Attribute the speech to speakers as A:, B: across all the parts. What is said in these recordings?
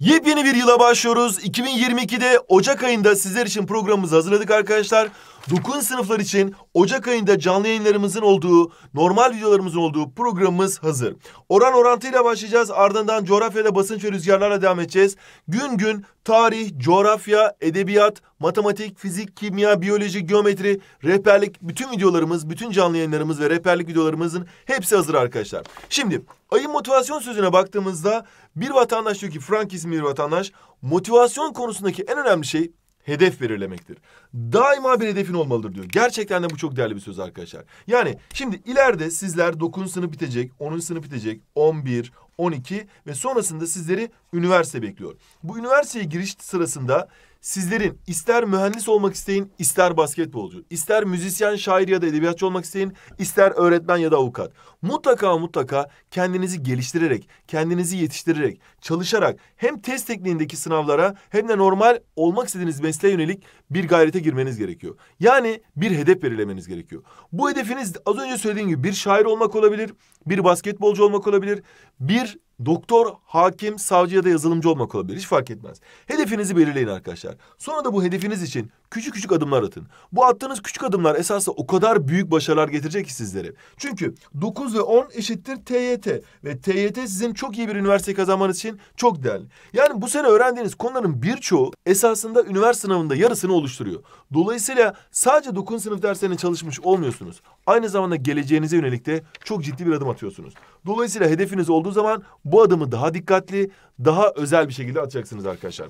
A: Yepyeni bir yıla başlıyoruz. 2022'de Ocak ayında sizler için programımızı hazırladık arkadaşlar. Dokun sınıflar için Ocak ayında canlı yayınlarımızın olduğu, normal videolarımızın olduğu programımız hazır. Oran orantıyla başlayacağız. Ardından coğrafyada basınç ve rüzgarlarla devam edeceğiz. Gün gün tarih, coğrafya, edebiyat, matematik, fizik, kimya, biyoloji, geometri, rehberlik bütün videolarımız, bütün canlı yayınlarımız ve rehberlik videolarımızın hepsi hazır arkadaşlar. Şimdi ayın motivasyon sözüne baktığımızda bir vatandaş diyor ki Frank isimli bir vatandaş motivasyon konusundaki en önemli şey hedef belirlemektir. Daima bir hedefin olmalıdır diyor. Gerçekten de bu çok değerli bir söz arkadaşlar. Yani şimdi ileride sizler 9. sınıf bitecek, 10. sınıf bitecek, 11, 12 ve sonrasında sizleri üniversite bekliyor. Bu üniversiteye giriş sırasında Sizlerin ister mühendis olmak isteyin, ister basketbolcu, ister müzisyen, şair ya da edebiyatçı olmak isteyin, ister öğretmen ya da avukat. Mutlaka mutlaka kendinizi geliştirerek, kendinizi yetiştirerek, çalışarak hem test tekniğindeki sınavlara hem de normal olmak istediğiniz mesleğe yönelik bir gayrete girmeniz gerekiyor. Yani bir hedef belirlemeniz gerekiyor. Bu hedefiniz az önce söylediğim gibi bir şair olmak olabilir, bir basketbolcu olmak olabilir, bir Doktor, hakim, savcı ya da yazılımcı olmak olabilir. Hiç fark etmez. Hedefinizi belirleyin arkadaşlar. Sonra da bu hedefiniz için Küçük küçük adımlar atın. Bu attığınız küçük adımlar esasında o kadar büyük başarılar getirecek ki sizlere. Çünkü 9 ve 10 eşittir TYT ve TYT sizin çok iyi bir üniversite kazanmanız için çok değerli. Yani bu sene öğrendiğiniz konuların birçoğu esasında üniversite sınavında yarısını oluşturuyor. Dolayısıyla sadece 9. sınıf derslerine çalışmış olmuyorsunuz. Aynı zamanda geleceğinize yönelik de çok ciddi bir adım atıyorsunuz. Dolayısıyla hedefiniz olduğu zaman bu adımı daha dikkatli, daha özel bir şekilde atacaksınız arkadaşlar.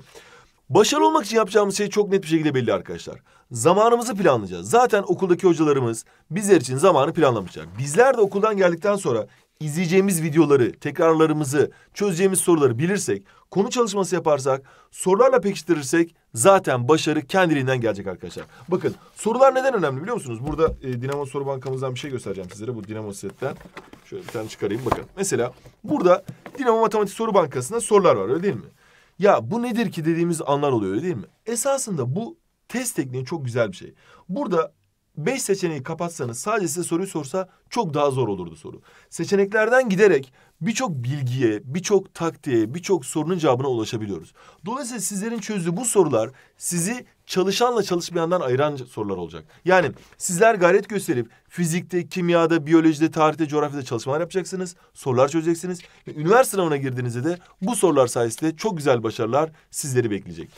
A: Başarılı olmak için yapacağımız şey çok net bir şekilde belli arkadaşlar. Zamanımızı planlayacağız. Zaten okuldaki hocalarımız bizler için zamanı planlamışlar. Bizler de okuldan geldikten sonra izleyeceğimiz videoları, tekrarlarımızı, çözeceğimiz soruları bilirsek, konu çalışması yaparsak, sorularla pekiştirirsek zaten başarı kendiliğinden gelecek arkadaşlar. Bakın sorular neden önemli biliyor musunuz? Burada e, Dinamo Soru Bankamızdan bir şey göstereceğim sizlere bu Dinamo setten. Şöyle bir tane çıkarayım bakın. Mesela burada Dinamo Matematik Soru Bankası'nda sorular var öyle değil mi? Ya bu nedir ki dediğimiz anlar oluyor değil mi? Esasında bu test tekniği çok güzel bir şey. Burada beş seçeneği kapatsanız sadece size soruyu sorsa çok daha zor olurdu soru. Seçeneklerden giderek birçok bilgiye, birçok taktiğe, birçok sorunun cevabına ulaşabiliyoruz. Dolayısıyla sizlerin çözdüğü bu sorular sizi çalışanla çalışmayandan ayıran sorular olacak. Yani sizler gayret gösterip fizikte, kimyada, biyolojide, tarihte, coğrafyada çalışmalar yapacaksınız. Sorular çözeceksiniz. Ve üniversite sınavına girdiğinizde de bu sorular sayesinde çok güzel başarılar sizleri bekleyecek.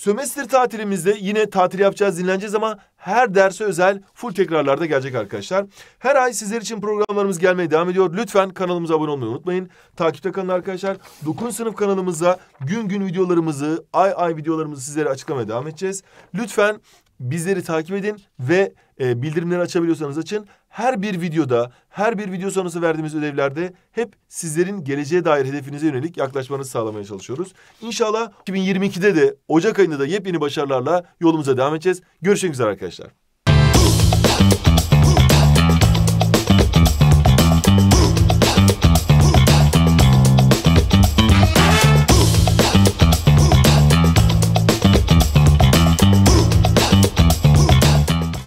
A: Sömestr tatilimizde yine tatil yapacağız, dinleneceğiz ama her derse özel full tekrarlarda gelecek arkadaşlar. Her ay sizler için programlarımız gelmeye devam ediyor. Lütfen kanalımıza abone olmayı unutmayın. Takipte kalın arkadaşlar. Dokun sınıf kanalımıza gün gün videolarımızı, ay ay videolarımızı sizlere açıklamaya devam edeceğiz. Lütfen bizleri takip edin ve e, bildirimleri açabiliyorsanız açın her bir videoda, her bir video sonrası verdiğimiz ödevlerde hep sizlerin geleceğe dair hedefinize yönelik yaklaşmanızı sağlamaya çalışıyoruz. İnşallah 2022'de de Ocak ayında da yepyeni başarılarla yolumuza devam edeceğiz. Görüşmek üzere arkadaşlar.